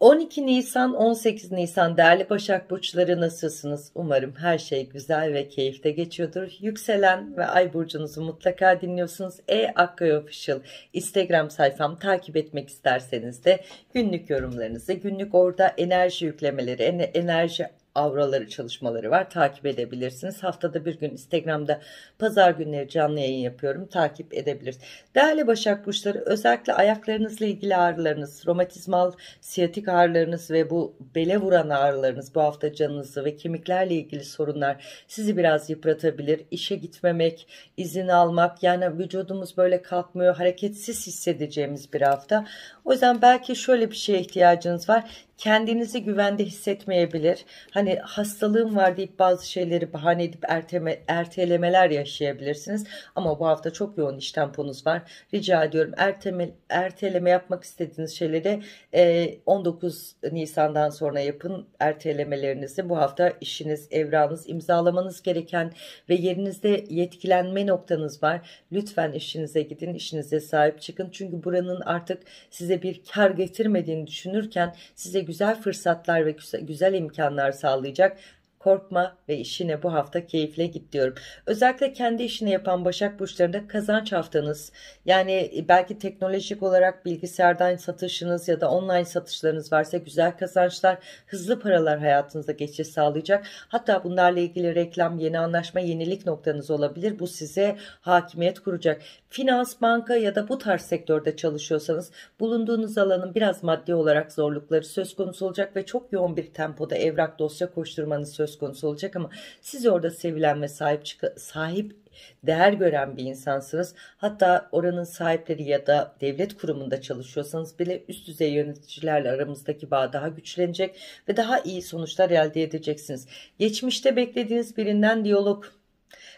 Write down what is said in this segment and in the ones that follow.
12 Nisan 18 Nisan değerli Başak Burçları nasılsınız? Umarım her şey güzel ve keyifte geçiyordur. Yükselen ve Ay Burcunuzu mutlaka dinliyorsunuz. E Akkay Official Instagram sayfam takip etmek isterseniz de günlük yorumlarınızı, günlük orada enerji yüklemeleri, enerji avraları çalışmaları var. Takip edebilirsiniz. Haftada bir gün Instagram'da pazar günleri canlı yayın yapıyorum. Takip edebilirsiniz. Değerli başak burçları özellikle ayaklarınızla ilgili ağrılarınız, romatizmal siyatik ağrılarınız ve bu bele vuran ağrılarınız bu hafta canınızı ve kemiklerle ilgili sorunlar sizi biraz yıpratabilir. İşe gitmemek, izin almak yani vücudumuz böyle kalkmıyor hareketsiz hissedeceğimiz bir hafta. O yüzden belki şöyle bir şeye ihtiyacınız var kendinizi güvende hissetmeyebilir. Hani hastalığım var deyip bazı şeyleri bahane edip erteme, ertelemeler yaşayabilirsiniz. Ama bu hafta çok yoğun iş temponuz var. Rica ediyorum erteme, erteleme yapmak istediğiniz şeyleri e, 19 Nisan'dan sonra yapın ertelemelerinizi. Bu hafta işiniz, evranız, imzalamanız gereken ve yerinizde yetkilenme noktanız var. Lütfen işinize gidin, işinize sahip çıkın. Çünkü buranın artık size bir kar getirmediğini düşünürken size güzel fırsatlar ve güzel imkanlar sağlayacak korkma ve işine bu hafta keyifle git diyorum. Özellikle kendi işini yapan Başak Burçları'nda kazanç haftanız yani e, belki teknolojik olarak bilgisayardan satışınız ya da online satışlarınız varsa güzel kazançlar hızlı paralar hayatınıza geçiş sağlayacak. Hatta bunlarla ilgili reklam yeni anlaşma yenilik noktanız olabilir. Bu size hakimiyet kuracak. Finans, banka ya da bu tarz sektörde çalışıyorsanız bulunduğunuz alanın biraz maddi olarak zorlukları söz konusu olacak ve çok yoğun bir tempoda evrak dosya koşturmanız söz söz konusu olacak ama siz orada sevilen ve sahip sahip değer gören bir insansınız. Hatta oranın sahipleri ya da devlet kurumunda çalışıyorsanız bile üst düzey yöneticilerle aramızdaki bağ daha güçlenecek ve daha iyi sonuçlar elde edeceksiniz. Geçmişte beklediğiniz birinden diyalog,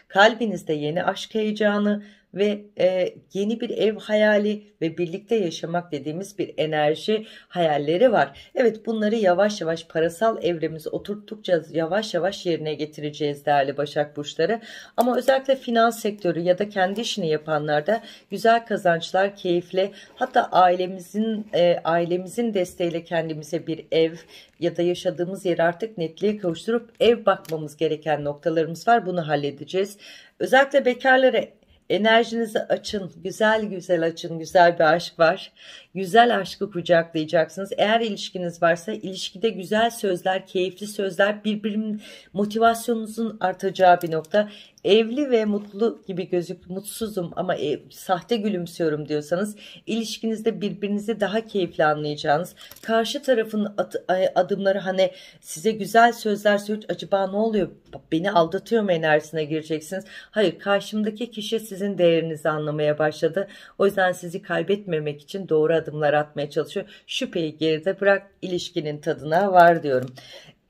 kalbinizde yeni aşk heyecanı, ve e, yeni bir ev hayali ve birlikte yaşamak dediğimiz bir enerji hayalleri var. Evet bunları yavaş yavaş parasal evremiz oturttukça yavaş yavaş yerine getireceğiz değerli Başak Burçları. Ama özellikle finans sektörü ya da kendi işini yapanlarda güzel kazançlar keyifle hatta ailemizin e, ailemizin desteğiyle kendimize bir ev ya da yaşadığımız yer artık netliğe kavuşturup ev bakmamız gereken noktalarımız var. Bunu halledeceğiz. Özellikle bekarlara Enerjinizi açın, güzel güzel açın, güzel bir aşk var. Güzel aşkı kucaklayacaksınız. Eğer ilişkiniz varsa ilişkide güzel sözler, keyifli sözler, birbirinin motivasyonunuzun artacağı bir nokta. Evli ve mutlu gibi gözük, mutsuzum ama e, sahte gülümsüyorum diyorsanız ilişkinizde birbirinizi daha keyifli anlayacağınız, karşı tarafın at, adımları hani size güzel sözler söylüyor acaba ne oluyor beni aldatıyor mu enerjisine gireceksiniz. Hayır karşımdaki kişi size sizin değerinizi anlamaya başladı. O yüzden sizi kaybetmemek için doğru adımlar atmaya çalışıyor. Şüpheyi geride bırak ilişkinin tadına var diyorum.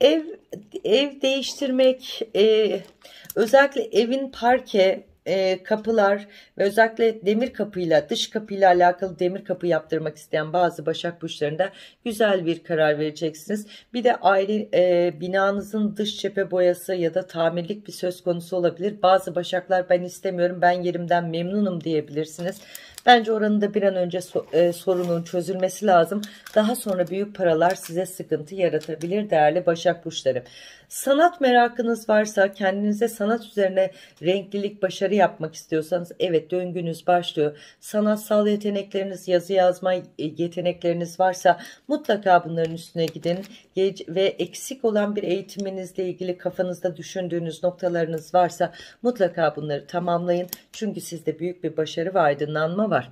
Ev ev değiştirmek, e, özellikle evin parke e, kapılar ve özellikle demir kapıyla dış kapıyla alakalı demir kapı yaptırmak isteyen bazı başak burçlarında güzel bir karar vereceksiniz. Bir de aile e, binanızın dış cephe boyası ya da tamirlik bir söz konusu olabilir. Bazı başaklar ben istemiyorum ben yerimden memnunum diyebilirsiniz. Bence oranın da bir an önce e, sorunun çözülmesi lazım. Daha sonra büyük paralar size sıkıntı yaratabilir değerli Başak Burçları. Sanat merakınız varsa kendinize sanat üzerine renklilik başarı yapmak istiyorsanız evet döngünüz başlıyor. Sanatsal yetenekleriniz yazı yazma e, yetenekleriniz varsa mutlaka bunların üstüne gidin. ve eksik olan bir eğitiminizle ilgili kafanızda düşündüğünüz noktalarınız varsa mutlaka bunları tamamlayın. Çünkü sizde büyük bir başarı ve aydınlanma var.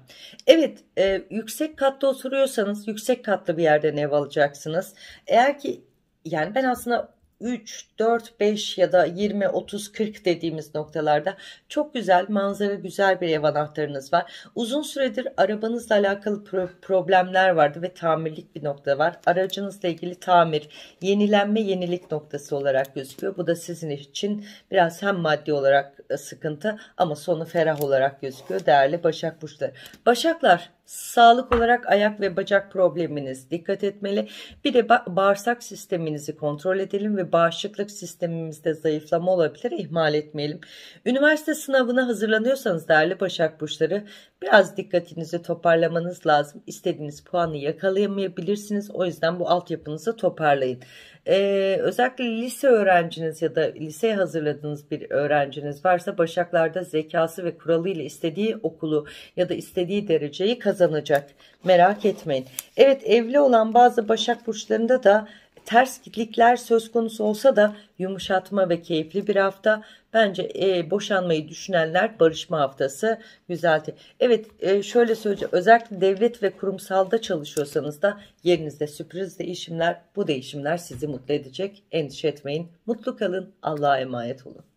Evet e, yüksek katta oturuyorsanız yüksek katlı bir yerden ev alacaksınız. Eğer ki yani ben aslında 3, 4, 5 ya da 20, 30, 40 dediğimiz noktalarda çok güzel manzara güzel bir ev anahtarınız var. Uzun süredir arabanızla alakalı pro problemler vardı ve tamirlik bir nokta var. Aracınızla ilgili tamir, yenilenme, yenilik noktası olarak gözüküyor. Bu da sizin için biraz hem maddi olarak e, sıkıntı ama sonu ferah olarak gözüküyor değerli Başak Burçları. Başaklar Sağlık olarak ayak ve bacak probleminiz dikkat etmeli. Bir de bağırsak sisteminizi kontrol edelim ve bağışıklık sistemimizde zayıflama olabilir ihmal etmeyelim. Üniversite sınavına hazırlanıyorsanız değerli Başak Burçları biraz dikkatinizi toparlamanız lazım. İstediğiniz puanı yakalayamayabilirsiniz. O yüzden bu altyapınızı toparlayın. Ee, özellikle lise öğrenciniz ya da liseye hazırladığınız bir öğrenciniz varsa Başaklarda zekası ve kuralıyla istediği okulu ya da istediği dereceyi kazanabilirsiniz kazanacak. Merak etmeyin. Evet evli olan bazı Başak Burçlarında da ters gitlikler söz konusu olsa da yumuşatma ve keyifli bir hafta. Bence e, boşanmayı düşünenler barışma haftası güzeldi. Evet e, şöyle söyleyeceğim özellikle devlet ve kurumsalda çalışıyorsanız da yerinizde sürpriz değişimler bu değişimler sizi mutlu edecek. Endişe etmeyin mutlu kalın Allah'a emanet olun.